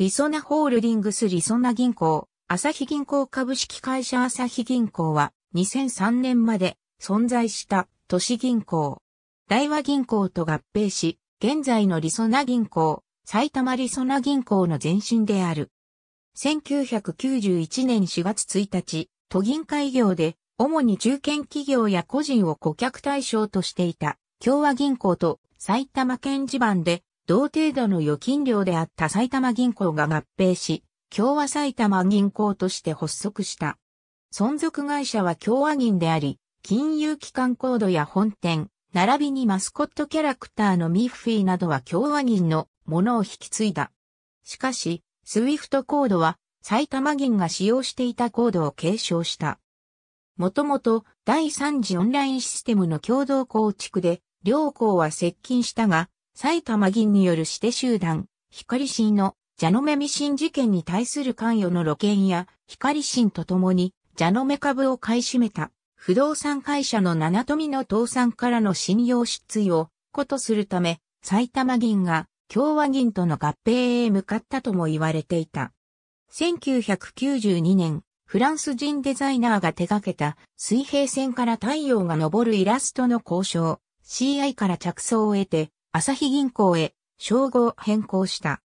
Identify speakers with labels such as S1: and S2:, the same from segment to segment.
S1: リソナホールディングスリソナ銀行、朝日銀行株式会社朝日銀行は2003年まで存在した都市銀行。大和銀行と合併し、現在のリソナ銀行、埼玉リソナ銀行の前身である。1991年4月1日、都銀会業で、主に中堅企業や個人を顧客対象としていた、共和銀行と埼玉県地盤で同程度の預金量であった埼玉銀行が合併し、共和埼玉銀行として発足した。存続会社は共和銀であり、金融機関コードや本店、並びにマスコットキャラクターのミッフィーなどは共和銀のものを引き継いだ。しかし、スウィフトコードは埼玉銀が使用していたコードを継承した。もともと第3次オンラインシステムの共同構築で、両校は接近したが、埼玉銀による指定集団、光新の、ジャノメミシン事件に対する関与の露見や、光新と共に、ジャノメ株を買い占めた、不動産会社の七富の倒産からの信用失墜を、ことするため、埼玉銀が、共和銀との合併へ向かったとも言われていた。1992年、フランス人デザイナーが手掛けた水平線から太陽が昇るイラストの交渉、CI から着想を得て朝日銀行へ称号変更した。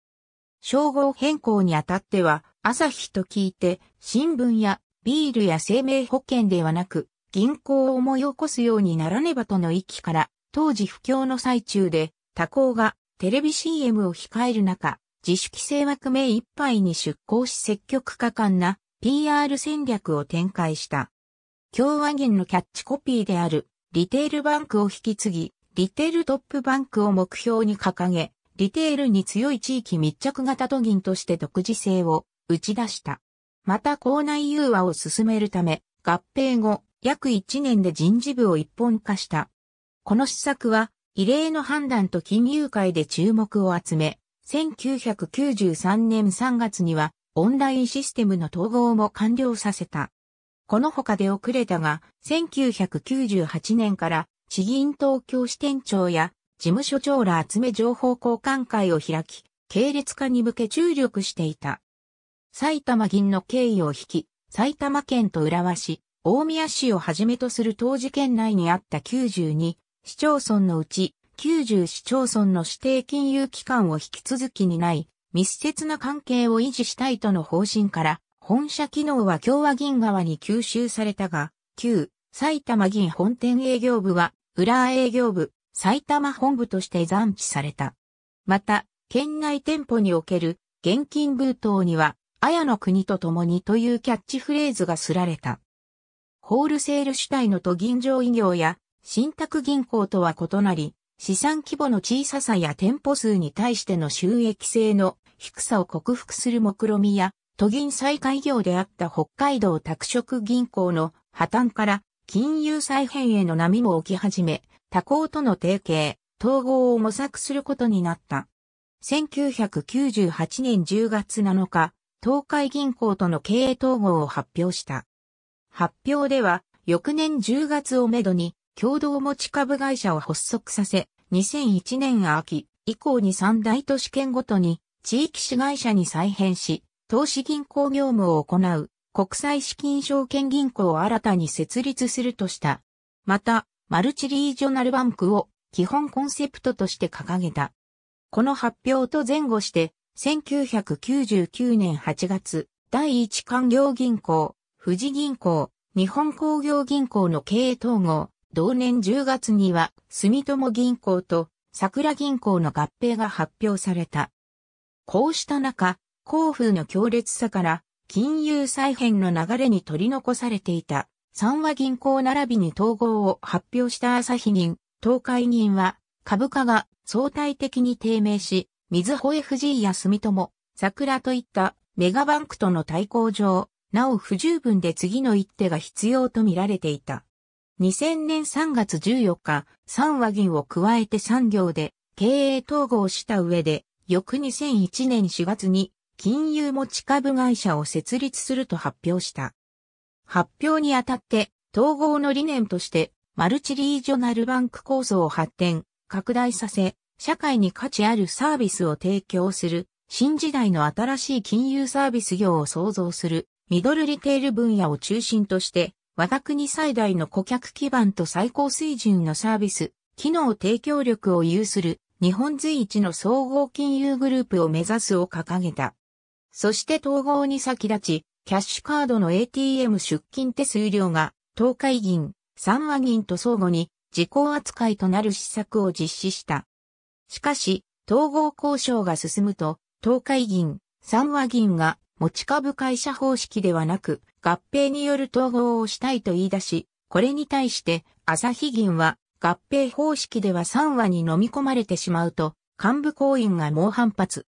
S1: 称号変更にあたっては、朝日と聞いて、新聞やビールや生命保険ではなく、銀行を思い起こすようにならねばとの域から、当時不況の最中で、他行がテレビ CM を控える中、自主規制枠目いっぱいに出向し積極果敢な PR 戦略を展開した。共和銀のキャッチコピーであるリテールバンクを引き継ぎ、リテールトップバンクを目標に掲げ、リテールに強い地域密着型都銀として独自性を打ち出した。また校内融和を進めるため、合併後、約1年で人事部を一本化した。この施策は、異例の判断と金融界で注目を集め、1993年3月には、オンラインシステムの統合も完了させた。この他で遅れたが、1998年から地銀東京支店長や事務所長ら集め情報交換会を開き、系列化に向け注力していた。埼玉銀の経緯を引き、埼玉県と浦和市、大宮市をはじめとする当時県内にあった92市町村のうち90市町村の指定金融機関を引き続きにない密接な関係を維持したいとの方針から本社機能は共和銀側に吸収されたが、旧埼玉銀本店営業部は裏営業部、埼玉本部として残置された。また、県内店舗における現金封筒には、綾の国と共にというキャッチフレーズがすられた。ホールセール主体の都銀上医業や、信託銀行とは異なり、資産規模の小ささや店舗数に対しての収益性の低さを克服する目論みや、都銀再開業であった北海道拓殖銀行の破綻から金融再編への波も起き始め、他行との提携、統合を模索することになった。1998年10月7日、東海銀行との経営統合を発表した。発表では、翌年10月をめどに、共同持ち株会社を発足させ、2001年秋以降に三大都市圏ごとに、地域市会社に再編し、投資銀行業務を行う国際資金証券銀行を新たに設立するとした。また、マルチリージョナルバンクを基本コンセプトとして掲げた。この発表と前後して、1999年8月、第一官業銀行、富士銀行、日本工業銀行の経営統合、同年10月には、住友銀行と桜銀行の合併が発表された。こうした中、交付の強烈さから、金融再編の流れに取り残されていた、三和銀行並びに統合を発表した朝日銀、東海銀は、株価が相対的に低迷し、水穂 FG や住友、桜といったメガバンクとの対抗上、なお不十分で次の一手が必要と見られていた。2000年3月14日、三和銀を加えて産業で経営統合した上で、翌2001年4月に金融持ち株会社を設立すると発表した。発表にあたって、統合の理念として、マルチリージョナルバンク構想を発展、拡大させ、社会に価値あるサービスを提供する、新時代の新しい金融サービス業を創造する、ミドルリテール分野を中心として、我が国最大の顧客基盤と最高水準のサービス、機能提供力を有する、日本随一の総合金融グループを目指すを掲げた。そして統合に先立ち、キャッシュカードの ATM 出金手数料が、東海銀、三和銀と相互に、自己扱いとなる施策を実施した。しかし、統合交渉が進むと、東海銀、三和銀が持ち株会社方式ではなく、合併による統合をしたいと言い出し、これに対して、朝日銀は、合併方式では3話に飲み込まれてしまうと、幹部行員が猛反発。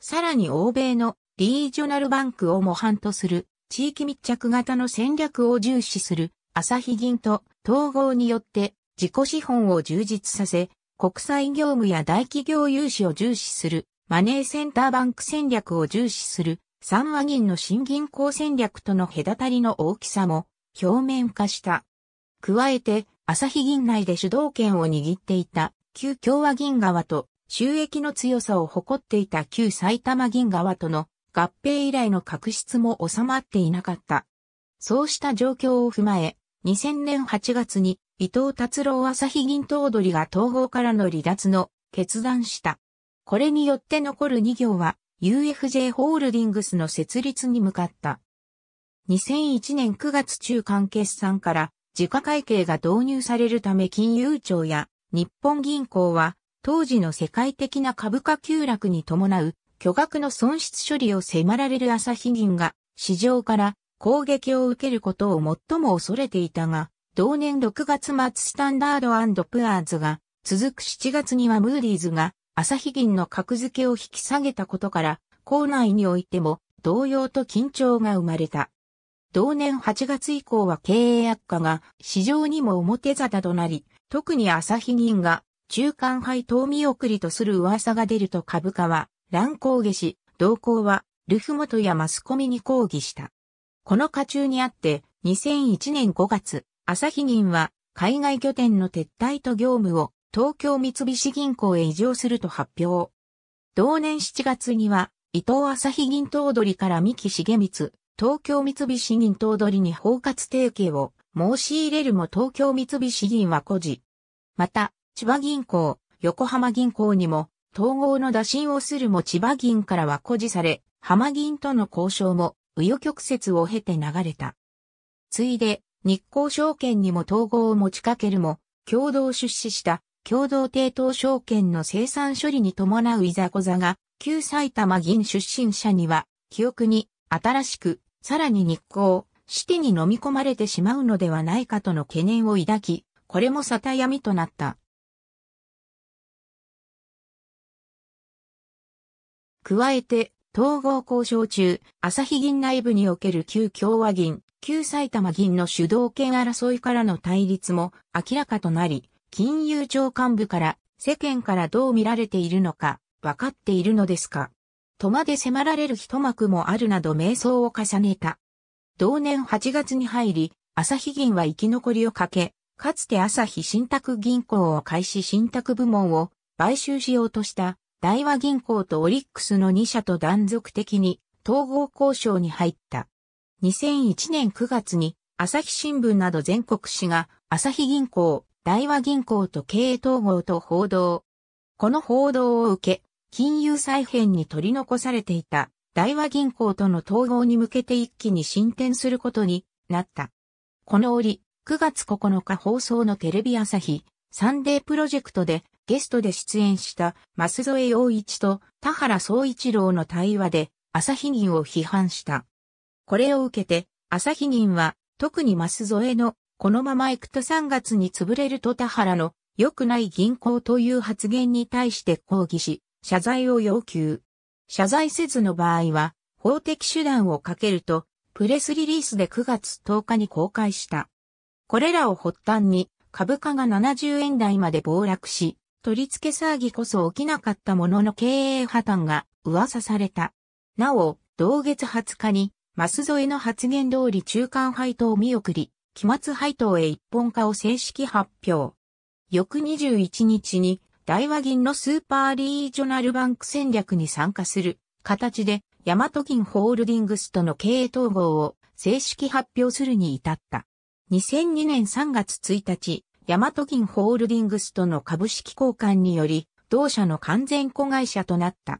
S1: さらに欧米のリージョナルバンクを模範とする地域密着型の戦略を重視する朝日銀と統合によって自己資本を充実させ、国際業務や大企業融資を重視するマネーセンターバンク戦略を重視する三和銀の新銀行戦略との隔たりの大きさも表面化した。加えて、朝日銀内で主導権を握っていた旧共和銀側と収益の強さを誇っていた旧埼玉銀側との合併以来の確執も収まっていなかった。そうした状況を踏まえ、2000年8月に伊藤達郎朝日銀頭取が東方からの離脱の決断した。これによって残る2行は UFJ ホールディングスの設立に向かった。2001年9月中間決算から自家会計が導入されるため金融庁や日本銀行は当時の世界的な株価急落に伴う巨額の損失処理を迫られる朝日銀が市場から攻撃を受けることを最も恐れていたが、同年6月末スタンダードプアーズが、続く7月にはムーディーズが朝日銀の格付けを引き下げたことから、校内においても同様と緊張が生まれた。同年8月以降は経営悪化が市場にも表沙汰となり、特に朝日銀が中間配当見送りとする噂が出ると株価は乱高下し、同行は、ルフ元やマスコミに抗議した。この下中にあって、2001年5月、朝日銀は、海外拠点の撤退と業務を、東京三菱銀行へ移譲すると発表。同年7月には、伊藤朝日銀頭取から三木重光、東京三菱銀頭取に包括提携を申し入れるも東京三菱銀は孤児。また、千葉銀行、横浜銀行にも統合の打診をするも千葉銀からは誇示され、浜銀との交渉も、紆余曲折を経て流れた。ついで、日興証券にも統合を持ちかけるも、共同出資した共同抵当証券の生産処理に伴ういざこざが、旧埼玉銀出身者には、記憶に新しく、さらに日光、シティに飲み込まれてしまうのではないかとの懸念を抱き、これも沙汰闇となった。加えて、統合交渉中、朝日銀内部における旧共和銀、旧埼玉銀の主導権争いからの対立も明らかとなり、金融庁幹部から世間からどう見られているのか、分かっているのですか。とまで迫られる一幕もあるなど瞑想を重ねた。同年8月に入り、朝日銀は生き残りをかけ、かつて朝日信託銀行を開始信託部門を買収しようとした大和銀行とオリックスの2社と断続的に統合交渉に入った。2001年9月に朝日新聞など全国紙が朝日銀行、大和銀行と経営統合と報道。この報道を受け、金融再編に取り残されていた大和銀行との統合に向けて一気に進展することになった。この折、9月9日放送のテレビ朝日、サンデープロジェクトでゲストで出演した舛添洋一と田原総一郎の対話で朝日銀を批判した。これを受けて朝日銀は特に舛添のこのまま行くと3月に潰れると田原の良くない銀行という発言に対して抗議し謝罪を要求。謝罪せずの場合は法的手段をかけるとプレスリリースで9月10日に公開した。これらを発端に株価が70円台まで暴落し、取り付け騒ぎこそ起きなかったものの経営破綻が噂された。なお、同月20日に、マス添えの発言通り中間配当を見送り、期末配当へ一本化を正式発表。翌21日に、大和銀のスーパーリージョナルバンク戦略に参加する形で、ヤマト銀ホールディングスとの経営統合を正式発表するに至った。2002年3月1日、ヤマト銀ホールディングスとの株式交換により、同社の完全子会社となった。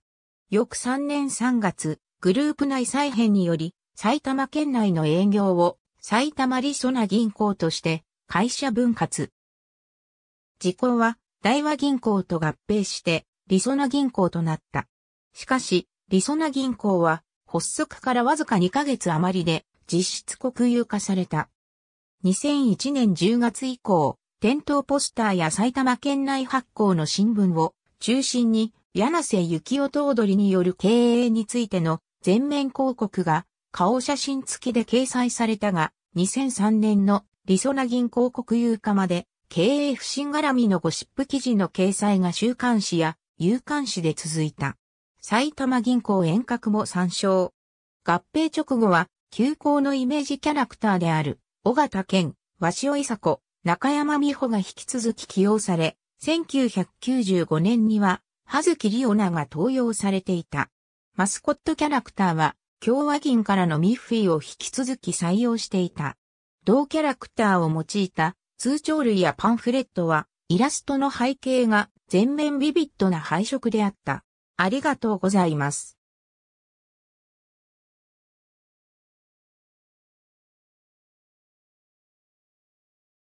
S1: 翌3年3月、グループ内再編により、埼玉県内の営業を埼玉リソな銀行として会社分割。事故は大和銀行と合併してリソな銀行となった。しかし、リソな銀行は発足からわずか2ヶ月余りで実質国有化された。2001年10月以降、店頭ポスターや埼玉県内発行の新聞を中心に柳瀬幸男頭取による経営についての全面広告が顔写真付きで掲載されたが2003年のリソナ銀広告有価まで経営不振絡みのゴシップ記事の掲載が週刊誌や有刊誌で続いた。埼玉銀行遠隔も参照。合併直後は、休校のイメージキャラクターである、尾形健、鷲尾伊佐子、中山美穂が引き続き起用され、1995年には、葉月里央奈が登用されていた。マスコットキャラクターは、共和銀からのミッフィーを引き続き採用していた。同キャラクターを用いた通帳類やパンフレットは、イラストの背景が全面ビビッドな配色であった。ありがとうございます。